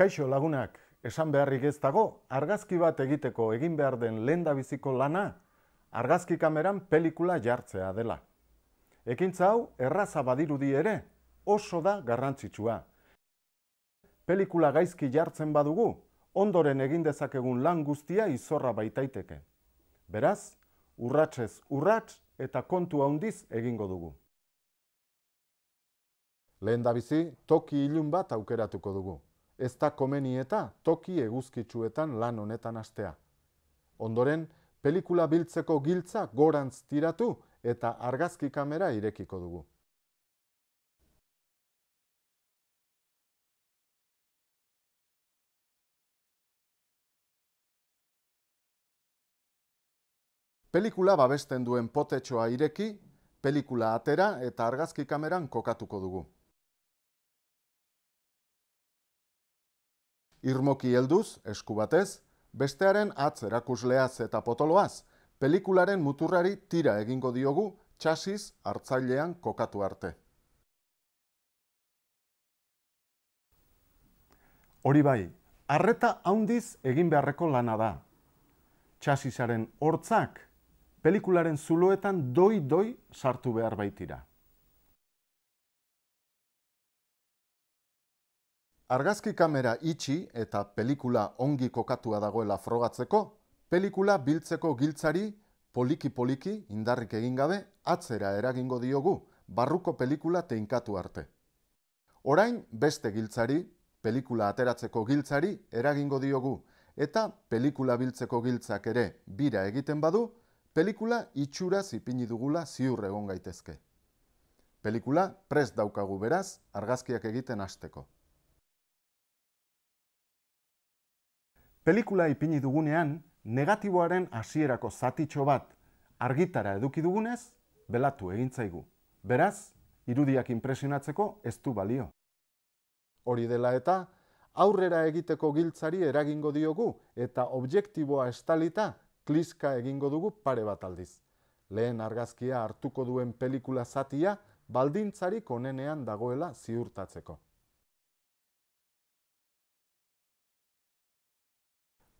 Kaixo lagunak, esan beharrik ez dago, argazki bat egiteko egin behar den lehendabiziko lana, argazki kameran pelikula jartzea dela. Ekintza hau, erraza badirudi ere, oso da garrantzitsua. Pelikula gaizki jartzen badugu, ondoren egin dezakegun lan guztia izorra baitaiteke. Beraz, urratsez urrats eta kontu handiz egingo dugu. Lehen bizi, toki ilun bat aukeratuko dugu ez da komeni eta toki eguzkitsuetan lan honetan astea. Ondoren, pelikula biltzeko giltza gorantz tiratu eta argazki kamera irekiko dugu. Pelikula babesten duen potetxoa ireki, pelikula atera eta argazki kameran kokatuko dugu. Irmoki helduz, esku batez, bestearen atz erakusleaz eta potoloaz, pelikularen muturrari tira egingo diogu txasis hartzailean kokatu arte. Hori bai, arreta haundiz egin beharreko lana da. Txasizaren hortzak, pelikularen zuloetan doi-doi sartu behar baitira. Argazki kamera itxi eta pelikula ongi kokatua dagoela frogatzeko, pelikula biltzeko giltzari poliki-poliki indarrik egin gabe atzera eragingo diogu, barruko pelikula teinkatu arte. Orain beste giltzari, pelikula ateratzeko giltzari eragingo diogu, eta pelikula biltzeko giltzak ere bira egiten badu, pelikula itxura zipini dugula ziur egon gaitezke. Pelikula prest daukagu beraz argazkiak egiten hasteko. Pelikula ipini dugunean, negatiboaren hasierako zatitxo bat argitara eduki dugunez, belatu egin zaigu. Beraz, irudiak impresionatzeko ez du balio. Hori dela eta, aurrera egiteko giltzari eragingo diogu eta objektiboa estalita kliska egingo dugu pare bat aldiz. Lehen argazkia hartuko duen pelikula zatia baldintzarik onenean dagoela ziurtatzeko.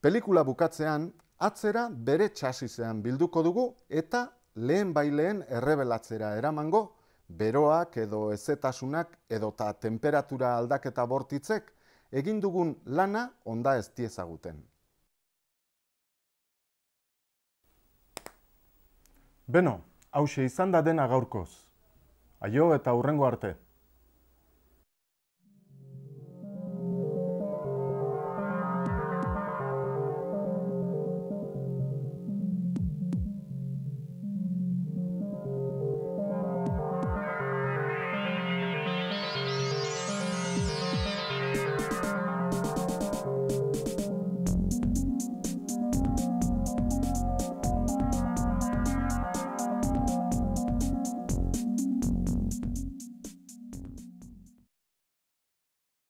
Pelikula bukatzean, atzera bere txasizean bilduko dugu eta lehen baileen errebelatzera eramango, beroak edo ezetasunak edo ta temperatura aldaketa bortitzek, egin dugun lana onda ez diezaguten. Beno, hause izan da dena gaurkoz. Aio eta hurrengo arte.